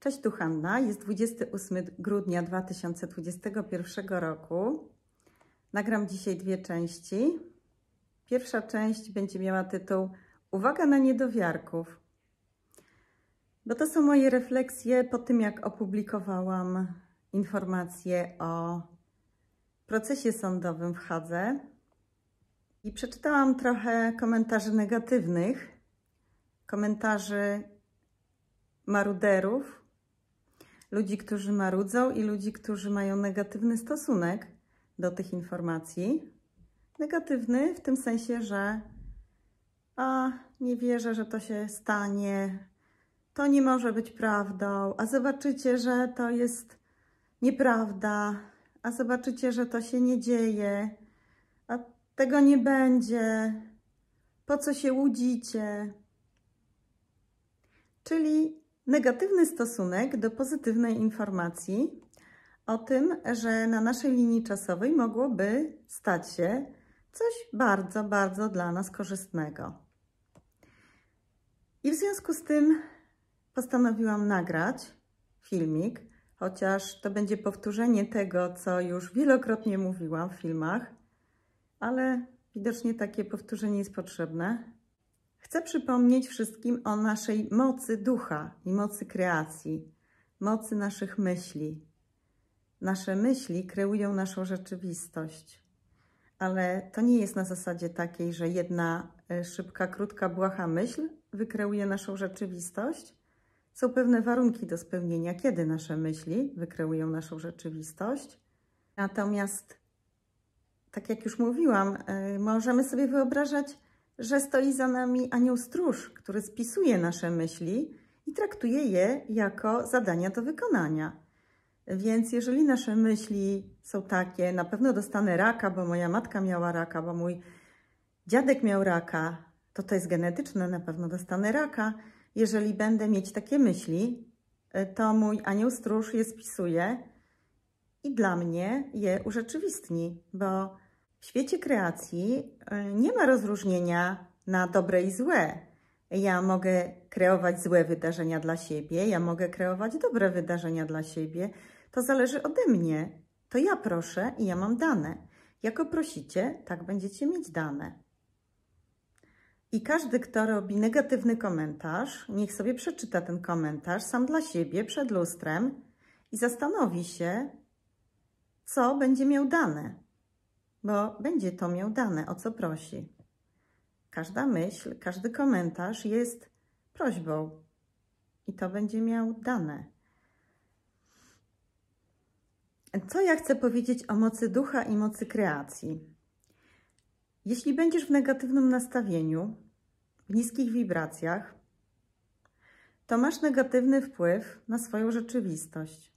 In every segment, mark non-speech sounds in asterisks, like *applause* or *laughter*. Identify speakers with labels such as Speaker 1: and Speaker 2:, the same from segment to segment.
Speaker 1: Cześć, tu Hanna. Jest 28 grudnia 2021 roku. Nagram dzisiaj dwie części. Pierwsza część będzie miała tytuł Uwaga na niedowiarków. Bo to są moje refleksje po tym, jak opublikowałam informacje o procesie sądowym w Hadze i przeczytałam trochę komentarzy negatywnych, komentarzy maruderów, ludzi, którzy marudzą i ludzi, którzy mają negatywny stosunek do tych informacji. Negatywny w tym sensie, że a nie wierzę, że to się stanie, to nie może być prawdą, a zobaczycie, że to jest nieprawda, a zobaczycie, że to się nie dzieje, a tego nie będzie, po co się łudzicie. Czyli negatywny stosunek do pozytywnej informacji o tym, że na naszej linii czasowej mogłoby stać się coś bardzo, bardzo dla nas korzystnego. I w związku z tym postanowiłam nagrać filmik, chociaż to będzie powtórzenie tego, co już wielokrotnie mówiłam w filmach, ale widocznie takie powtórzenie jest potrzebne, Chcę przypomnieć wszystkim o naszej mocy ducha i mocy kreacji, mocy naszych myśli. Nasze myśli kreują naszą rzeczywistość, ale to nie jest na zasadzie takiej, że jedna e, szybka, krótka, błaha myśl wykreuje naszą rzeczywistość. Są pewne warunki do spełnienia, kiedy nasze myśli wykreują naszą rzeczywistość. Natomiast, tak jak już mówiłam, e, możemy sobie wyobrażać że stoi za nami anioł stróż, który spisuje nasze myśli i traktuje je jako zadania do wykonania. Więc jeżeli nasze myśli są takie, na pewno dostanę raka, bo moja matka miała raka, bo mój dziadek miał raka, to to jest genetyczne, na pewno dostanę raka. Jeżeli będę mieć takie myśli, e, to mój anioł stróż je spisuje i dla mnie je urzeczywistni, bo w świecie kreacji e, nie ma rozróżnienia na dobre i złe. Ja mogę kreować złe wydarzenia dla siebie, ja mogę kreować dobre wydarzenia dla siebie. To zależy ode mnie. To ja proszę i ja mam dane. Jako prosicie, tak będziecie mieć dane. I każdy, kto robi negatywny komentarz, niech sobie przeczyta ten komentarz sam dla siebie przed lustrem i zastanowi się, co będzie miał dane bo będzie to miał dane, o co prosi. Każda myśl, każdy komentarz jest prośbą i to będzie miał dane. Co ja chcę powiedzieć o mocy ducha i mocy kreacji? Jeśli będziesz w negatywnym nastawieniu, w niskich wibracjach, to masz negatywny wpływ na swoją rzeczywistość.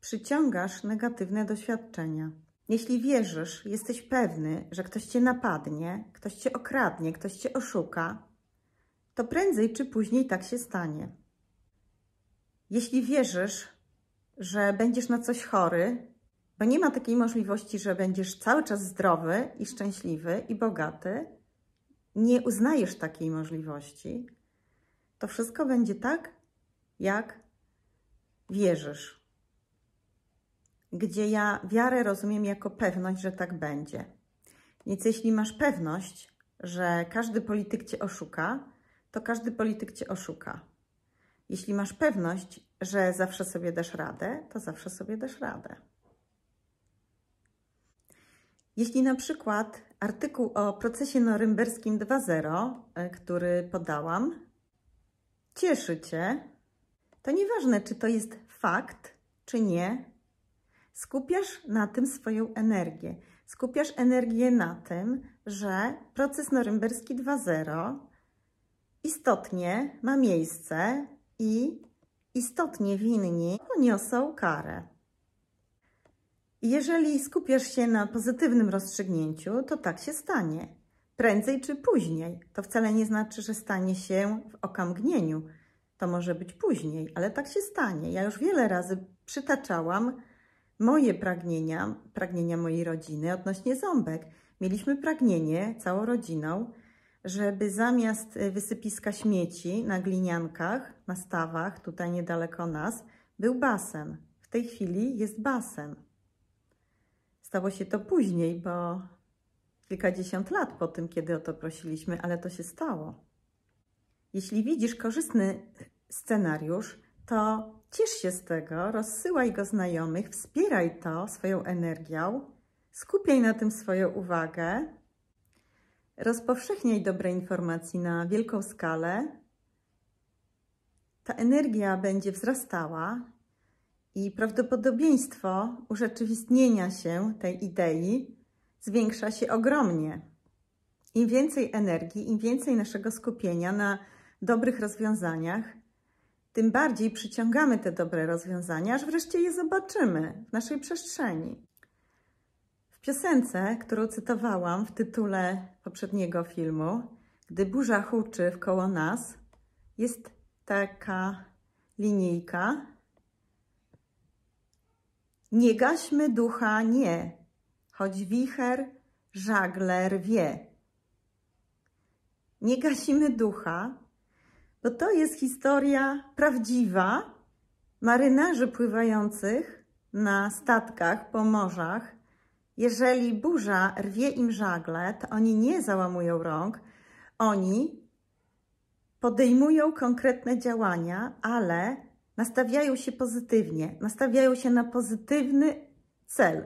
Speaker 1: Przyciągasz negatywne doświadczenia. Jeśli wierzysz, jesteś pewny, że ktoś cię napadnie, ktoś cię okradnie, ktoś cię oszuka, to prędzej czy później tak się stanie. Jeśli wierzysz, że będziesz na coś chory, bo nie ma takiej możliwości, że będziesz cały czas zdrowy i szczęśliwy i bogaty, nie uznajesz takiej możliwości, to wszystko będzie tak, jak wierzysz gdzie ja wiarę rozumiem jako pewność, że tak będzie. Więc jeśli masz pewność, że każdy polityk cię oszuka, to każdy polityk cię oszuka. Jeśli masz pewność, że zawsze sobie dasz radę, to zawsze sobie dasz radę. Jeśli na przykład artykuł o procesie norymberskim 2.0, e, który podałam, cieszy Cię, to nieważne, czy to jest fakt, czy nie, Skupiasz na tym swoją energię. Skupiasz energię na tym, że proces norymberski 2.0 istotnie ma miejsce i istotnie winni poniosą karę. Jeżeli skupiasz się na pozytywnym rozstrzygnięciu, to tak się stanie. Prędzej czy później. To wcale nie znaczy, że stanie się w okamgnieniu. To może być później, ale tak się stanie. Ja już wiele razy przytaczałam moje pragnienia, pragnienia mojej rodziny odnośnie ząbek. Mieliśmy pragnienie całą rodziną, żeby zamiast y, wysypiska śmieci na gliniankach, na stawach, tutaj niedaleko nas, był basen. W tej chwili jest basen. Stało się to później, bo kilkadziesiąt lat po tym, kiedy o to prosiliśmy, ale to się stało. Jeśli widzisz korzystny scenariusz, to Ciesz się z tego, rozsyłaj go znajomych, wspieraj to swoją energią, skupiaj na tym swoją uwagę, rozpowszechniaj dobre informacje na wielką skalę. Ta energia będzie wzrastała i prawdopodobieństwo urzeczywistnienia się tej idei zwiększa się ogromnie. Im więcej energii, im więcej naszego skupienia na dobrych rozwiązaniach, tym bardziej przyciągamy te dobre rozwiązania, aż wreszcie je zobaczymy w naszej przestrzeni. W piosence, którą cytowałam w tytule poprzedniego filmu, gdy burza huczy wkoło nas, jest taka linijka. Nie gaśmy ducha, nie, choć wicher żagler wie. Nie gasimy ducha, bo to jest historia prawdziwa marynarzy pływających na statkach po morzach. Jeżeli burza rwie im żagle, to oni nie załamują rąk, oni podejmują konkretne działania, ale nastawiają się pozytywnie, nastawiają się na pozytywny cel.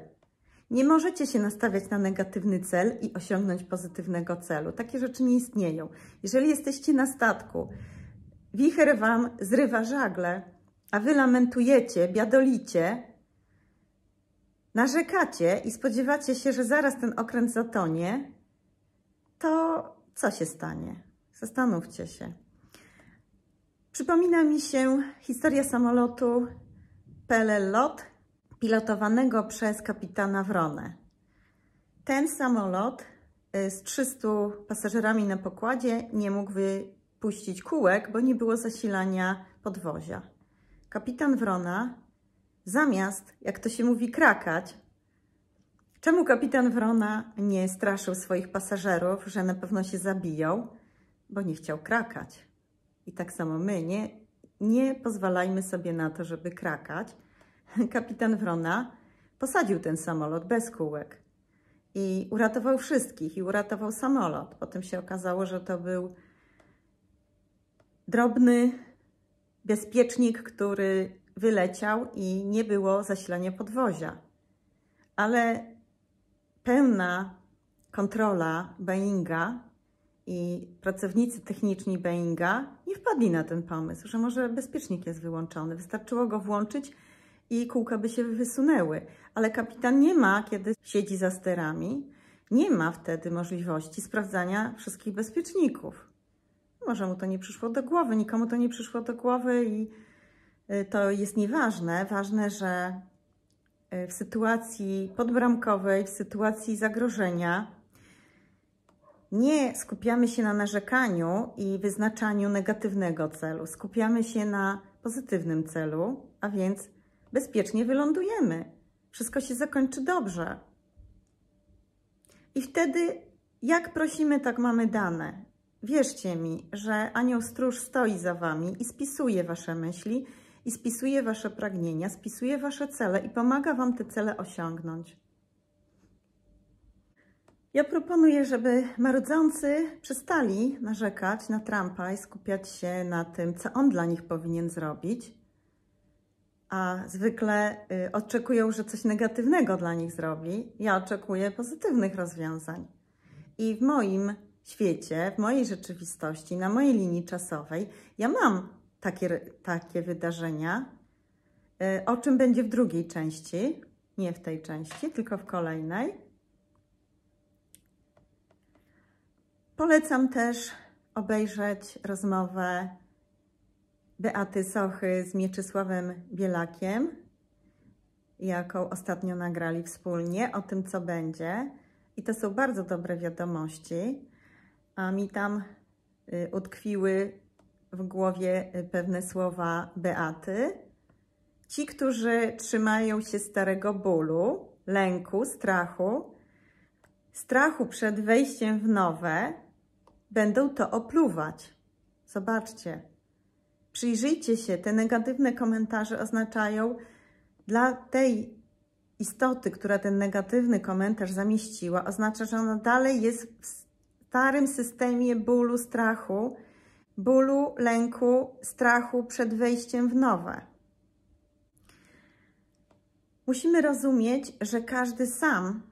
Speaker 1: Nie możecie się nastawiać na negatywny cel i osiągnąć pozytywnego celu. Takie rzeczy nie istnieją. Jeżeli jesteście na statku, Wicher wam zrywa żagle, a wy lamentujecie, biadolicie, narzekacie i spodziewacie się, że zaraz ten okręt zatonie, to co się stanie? Zastanówcie się. Przypomina mi się historia samolotu Pele Lot, pilotowanego przez kapitana Wronę. Ten samolot y, z 300 pasażerami na pokładzie nie mógł wy, puścić kółek, bo nie było zasilania podwozia. Kapitan Wrona zamiast, jak to się mówi, krakać, czemu kapitan Wrona nie straszył swoich pasażerów, że na pewno się zabiją, bo nie chciał krakać. I tak samo my nie, nie pozwalajmy sobie na to, żeby krakać. *laughs* Kapitan Wrona posadził ten samolot bez kółek i uratował wszystkich i uratował samolot. Potem się okazało, że to był drobny bezpiecznik, który wyleciał i nie było zasilania podwozia. Ale pełna kontrola Boeinga i pracownicy techniczni Boeinga nie wpadli na ten pomysł, że może bezpiecznik jest wyłączony. Wystarczyło go włączyć i kółka by się wysunęły. Ale kapitan nie ma, kiedy siedzi za sterami, nie ma wtedy możliwości sprawdzania wszystkich bezpieczników. Może mu to nie przyszło do głowy, nikomu to nie przyszło do głowy i y, to jest nieważne. Ważne, że y, w sytuacji podbramkowej, w sytuacji zagrożenia nie skupiamy się na narzekaniu i wyznaczaniu negatywnego celu. Skupiamy się na pozytywnym celu, a więc bezpiecznie wylądujemy. Wszystko się zakończy dobrze. I wtedy, jak prosimy, tak mamy dane. Wierzcie mi, że anioł stróż stoi za wami i spisuje wasze myśli, i spisuje wasze pragnienia, spisuje wasze cele i pomaga wam te cele osiągnąć. Ja proponuję, żeby marudzący przestali narzekać na Trumpa i skupiać się na tym, co on dla nich powinien zrobić, a zwykle y, oczekują, że coś negatywnego dla nich zrobi. Ja oczekuję pozytywnych rozwiązań. I w moim świecie, w mojej rzeczywistości, na mojej linii czasowej, ja mam takie, takie wydarzenia, e, o czym będzie w drugiej części, nie w tej części, tylko w kolejnej. Polecam też obejrzeć rozmowę Beaty Sochy z Mieczysławem Bielakiem, jaką ostatnio nagrali wspólnie, o tym, co będzie. I to są bardzo dobre wiadomości a mi tam y, utkwiły w głowie y, pewne słowa Beaty. Ci, którzy trzymają się starego bólu, lęku, strachu, strachu przed wejściem w nowe, będą to opluwać. Zobaczcie. Przyjrzyjcie się, te negatywne komentarze oznaczają dla tej istoty, która ten negatywny komentarz zamieściła, oznacza, że ona dalej jest w starym systemie bólu, strachu, bólu, lęku, strachu przed wejściem w nowe. Musimy rozumieć, że każdy sam,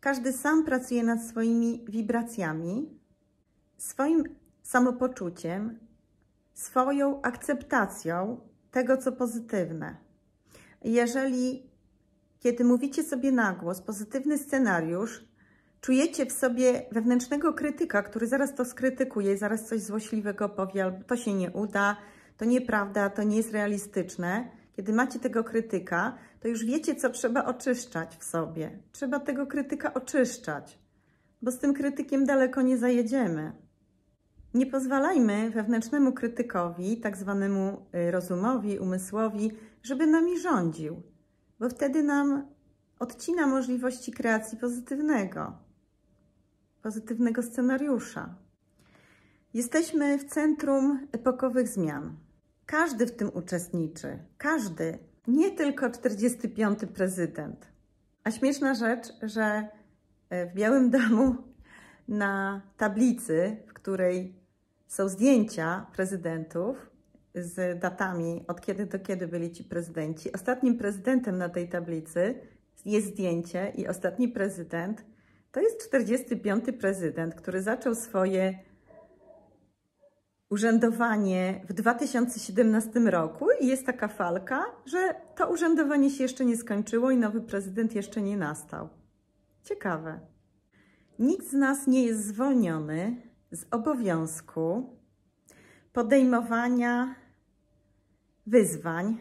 Speaker 1: każdy sam pracuje nad swoimi wibracjami, swoim samopoczuciem, swoją akceptacją tego, co pozytywne. Jeżeli, kiedy mówicie sobie na głos pozytywny scenariusz, czujecie w sobie wewnętrznego krytyka, który zaraz to skrytykuje, zaraz coś złośliwego powie, albo to się nie uda, to nieprawda, to nie jest realistyczne. Kiedy macie tego krytyka, to już wiecie, co trzeba oczyszczać w sobie. Trzeba tego krytyka oczyszczać, bo z tym krytykiem daleko nie zajedziemy. Nie pozwalajmy wewnętrznemu krytykowi, tak zwanemu y, rozumowi, umysłowi, żeby nami rządził, bo wtedy nam odcina możliwości kreacji pozytywnego pozytywnego scenariusza. Jesteśmy w centrum epokowych zmian. Każdy w tym uczestniczy. Każdy. Nie tylko 45. prezydent. A śmieszna rzecz, że e, w Białym Domu na tablicy, w której są zdjęcia prezydentów z datami, od kiedy do kiedy byli ci prezydenci. Ostatnim prezydentem na tej tablicy jest zdjęcie i ostatni prezydent to jest 45. prezydent, który zaczął swoje urzędowanie w 2017 roku i jest taka falka, że to urzędowanie się jeszcze nie skończyło i nowy prezydent jeszcze nie nastał. Ciekawe. Nikt z nas nie jest zwolniony z obowiązku podejmowania wyzwań,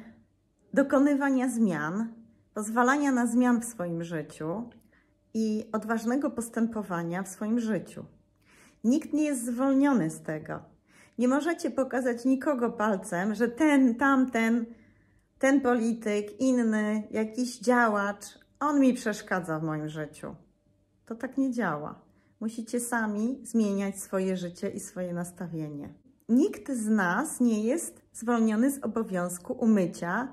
Speaker 1: dokonywania zmian, pozwalania na zmian w swoim życiu, i odważnego postępowania w swoim życiu. Nikt nie jest zwolniony z tego. Nie możecie pokazać nikogo palcem, że ten, tamten, ten polityk, inny, jakiś działacz, on mi przeszkadza w moim życiu. To tak nie działa. Musicie sami zmieniać swoje życie i swoje nastawienie. Nikt z nas nie jest zwolniony z obowiązku umycia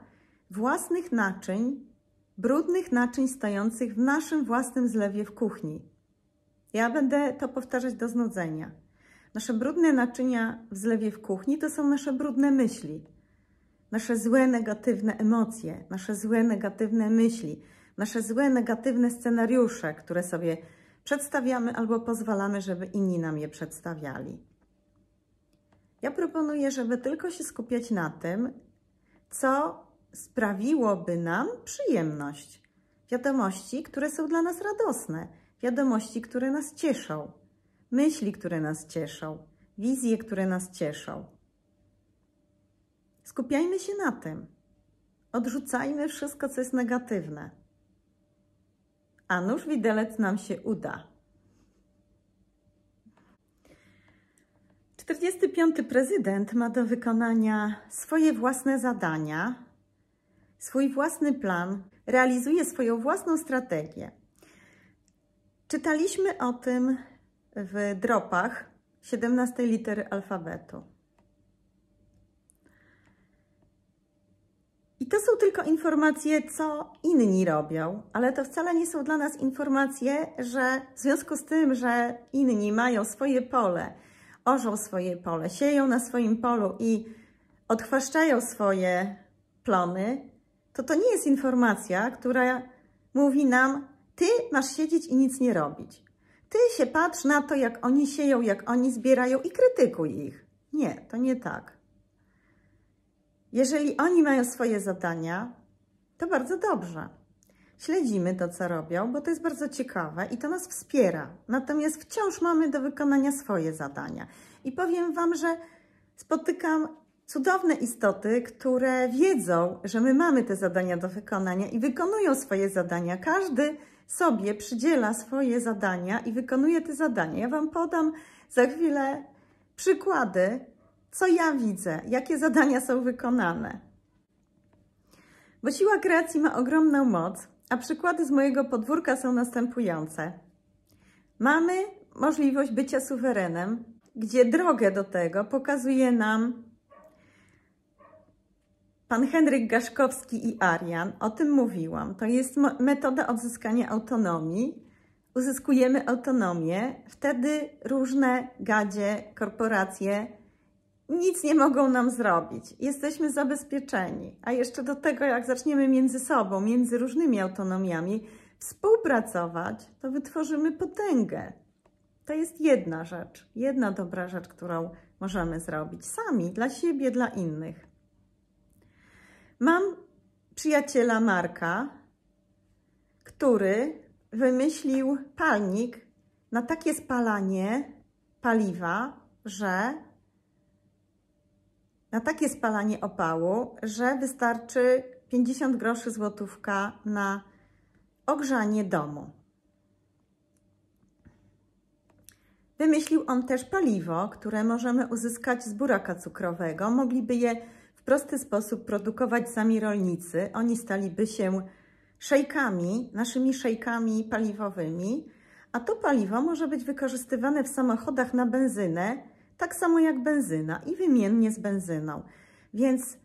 Speaker 1: własnych naczyń brudnych naczyń stojących w naszym własnym zlewie w kuchni. Ja będę to powtarzać do znudzenia. Nasze brudne naczynia w zlewie w kuchni to są nasze brudne myśli, nasze złe, negatywne emocje, nasze złe, negatywne myśli, nasze złe, negatywne scenariusze, które sobie przedstawiamy albo pozwalamy, żeby inni nam je przedstawiali. Ja proponuję, żeby tylko się skupiać na tym, co sprawiłoby nam przyjemność. Wiadomości, które są dla nas radosne, wiadomości, które nas cieszą, myśli, które nas cieszą, wizje, które nas cieszą. Skupiajmy się na tym. Odrzucajmy wszystko, co jest negatywne. A nóż widelec nam się uda. 45. prezydent ma do wykonania swoje własne zadania, swój własny plan, realizuje swoją własną strategię. Czytaliśmy o tym w dropach 17 litery alfabetu. I to są tylko informacje, co inni robią, ale to wcale nie są dla nas informacje, że w związku z tym, że inni mają swoje pole, orzą swoje pole, sieją na swoim polu i odchwaszczają swoje plony, to to nie jest informacja, która mówi nam, ty masz siedzieć i nic nie robić. Ty się patrz na to, jak oni sieją, jak oni zbierają i krytykuj ich. Nie, to nie tak. Jeżeli oni mają swoje zadania, to bardzo dobrze. Śledzimy to, co robią, bo to jest bardzo ciekawe i to nas wspiera. Natomiast wciąż mamy do wykonania swoje zadania. I powiem Wam, że spotykam Cudowne istoty, które wiedzą, że my mamy te zadania do wykonania i wykonują swoje zadania. Każdy sobie przydziela swoje zadania i wykonuje te zadania. Ja Wam podam za chwilę przykłady, co ja widzę, jakie zadania są wykonane. Bo siła kreacji ma ogromną moc, a przykłady z mojego podwórka są następujące. Mamy możliwość bycia suwerenem, gdzie drogę do tego pokazuje nam Pan Henryk Gaszkowski i Arian, o tym mówiłam, to jest metoda odzyskania autonomii. Uzyskujemy autonomię, wtedy różne gadzie, korporacje nic nie mogą nam zrobić. Jesteśmy zabezpieczeni. A jeszcze do tego, jak zaczniemy między sobą, między różnymi autonomiami współpracować, to wytworzymy potęgę. To jest jedna rzecz, jedna dobra rzecz, którą możemy zrobić sami, dla siebie, dla innych. Mam przyjaciela Marka, który wymyślił palnik na takie spalanie paliwa, że na takie spalanie opału, że wystarczy 50 groszy złotówka na ogrzanie domu. Wymyślił on też paliwo, które możemy uzyskać z buraka cukrowego. Mogliby je prosty sposób produkować sami rolnicy. Oni staliby się szejkami, naszymi szejkami paliwowymi, a to paliwo może być wykorzystywane w samochodach na benzynę, tak samo jak benzyna i wymiennie z benzyną. Więc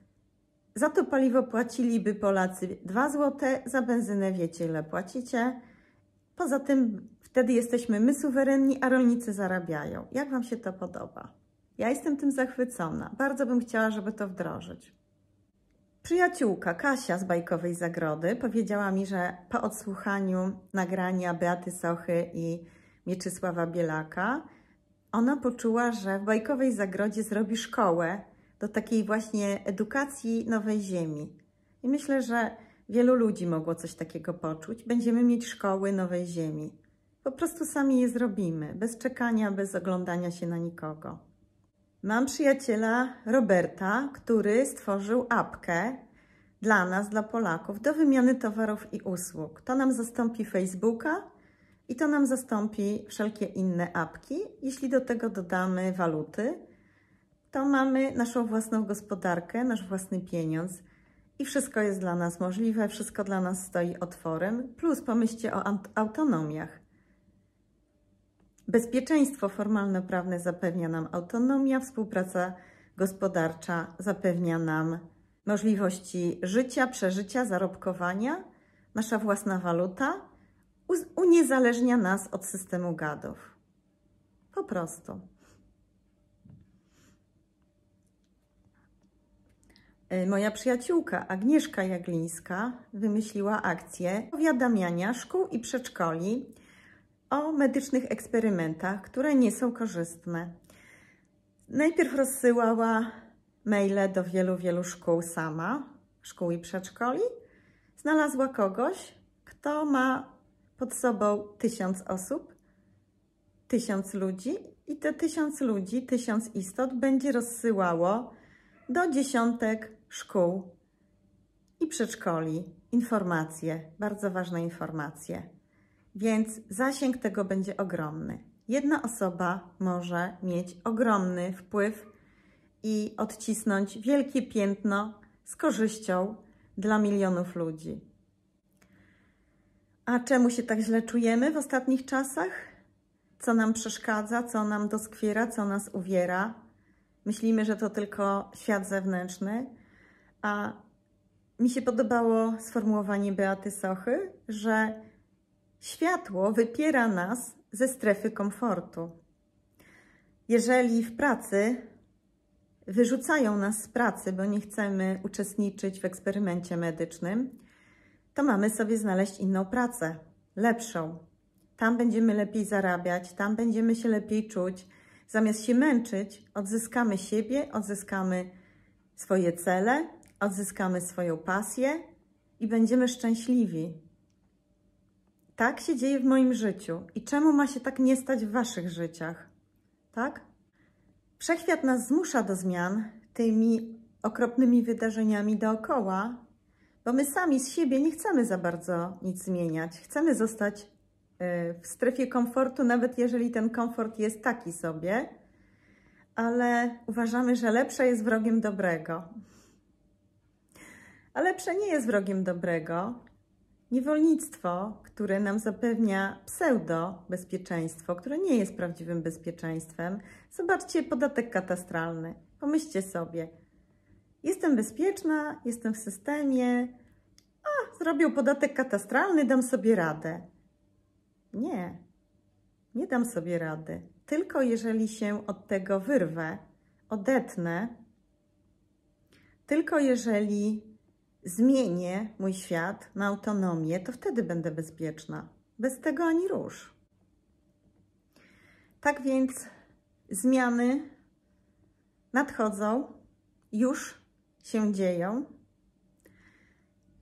Speaker 1: za to paliwo płaciliby Polacy 2 zł, za benzynę wiecie ile płacicie. Poza tym wtedy jesteśmy my suwerenni, a rolnicy zarabiają. Jak Wam się to podoba? Ja jestem tym zachwycona. Bardzo bym chciała, żeby to wdrożyć. Przyjaciółka Kasia z Bajkowej Zagrody powiedziała mi, że po odsłuchaniu nagrania Beaty Sochy i Mieczysława Bielaka, ona poczuła, że w Bajkowej Zagrodzie zrobi szkołę do takiej właśnie edukacji nowej ziemi. I myślę, że wielu ludzi mogło coś takiego poczuć. Będziemy mieć szkoły nowej ziemi. Po prostu sami je zrobimy, bez czekania, bez oglądania się na nikogo. Mam przyjaciela Roberta, który stworzył apkę dla nas, dla Polaków, do wymiany towarów i usług. To nam zastąpi Facebooka i to nam zastąpi wszelkie inne apki. Jeśli do tego dodamy waluty, to mamy naszą własną gospodarkę, nasz własny pieniądz i wszystko jest dla nas możliwe, wszystko dla nas stoi otworem. Plus pomyślcie o autonomiach. Bezpieczeństwo formalno-prawne zapewnia nam autonomię, współpraca gospodarcza zapewnia nam możliwości życia, przeżycia, zarobkowania. Nasza własna waluta uniezależnia nas od systemu gadów. Po prostu. Y, moja przyjaciółka Agnieszka Jaglińska wymyśliła akcję powiadamiania szkół i przedszkoli o medycznych eksperymentach, które nie są korzystne. Najpierw rozsyłała maile do wielu, wielu szkół sama, szkół i przedszkoli. Znalazła kogoś, kto ma pod sobą tysiąc osób, tysiąc ludzi i te tysiąc ludzi, tysiąc istot będzie rozsyłało do dziesiątek szkół i przedszkoli informacje, bardzo ważne informacje więc zasięg tego będzie ogromny. Jedna osoba może mieć ogromny wpływ i odcisnąć wielkie piętno z korzyścią dla milionów ludzi. A czemu się tak źle czujemy w ostatnich czasach? Co nam przeszkadza, co nam doskwiera, co nas uwiera? Myślimy, że to tylko świat zewnętrzny, a mi się podobało sformułowanie Beaty Sochy, że Światło wypiera nas ze strefy komfortu. Jeżeli w pracy wyrzucają nas z pracy, bo nie chcemy uczestniczyć w eksperymencie medycznym, to mamy sobie znaleźć inną pracę, lepszą. Tam będziemy lepiej zarabiać, tam będziemy się lepiej czuć. Zamiast się męczyć, odzyskamy siebie, odzyskamy swoje cele, odzyskamy swoją pasję i będziemy szczęśliwi, tak się dzieje w moim życiu i czemu ma się tak nie stać w waszych życiach, tak? Wszechświat nas zmusza do zmian tymi okropnymi wydarzeniami dookoła, bo my sami z siebie nie chcemy za bardzo nic zmieniać. Chcemy zostać y, w strefie komfortu, nawet jeżeli ten komfort jest taki sobie, ale uważamy, że lepsze jest wrogiem dobrego. A lepsze nie jest wrogiem dobrego, Niewolnictwo, które nam zapewnia pseudo-bezpieczeństwo, które nie jest prawdziwym bezpieczeństwem. Zobaczcie podatek katastralny. Pomyślcie sobie, jestem bezpieczna, jestem w systemie, a zrobię podatek katastralny, dam sobie radę. Nie, nie dam sobie rady. Tylko jeżeli się od tego wyrwę, odetnę, tylko jeżeli zmienię mój świat na autonomię, to wtedy będę bezpieczna. Bez tego ani rusz. Tak więc zmiany nadchodzą, już się dzieją.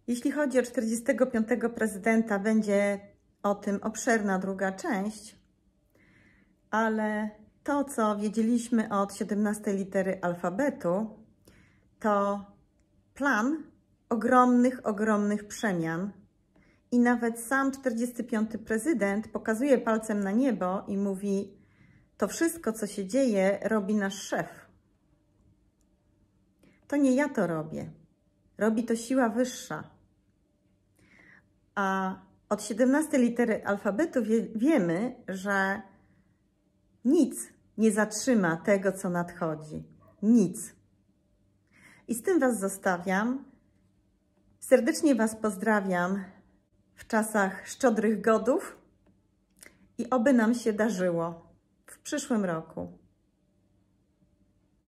Speaker 1: Jeśli chodzi o 45. prezydenta, będzie o tym obszerna druga część, ale to, co wiedzieliśmy od 17 litery alfabetu, to plan ogromnych, ogromnych przemian. I nawet sam 45. prezydent pokazuje palcem na niebo i mówi: To wszystko, co się dzieje, robi nasz szef. To nie ja to robię. Robi to siła wyższa. A od 17 litery alfabetu wie, wiemy, że nic nie zatrzyma tego, co nadchodzi. Nic. I z tym Was zostawiam. Serdecznie Was pozdrawiam w czasach szczodrych godów i oby nam się darzyło w przyszłym roku.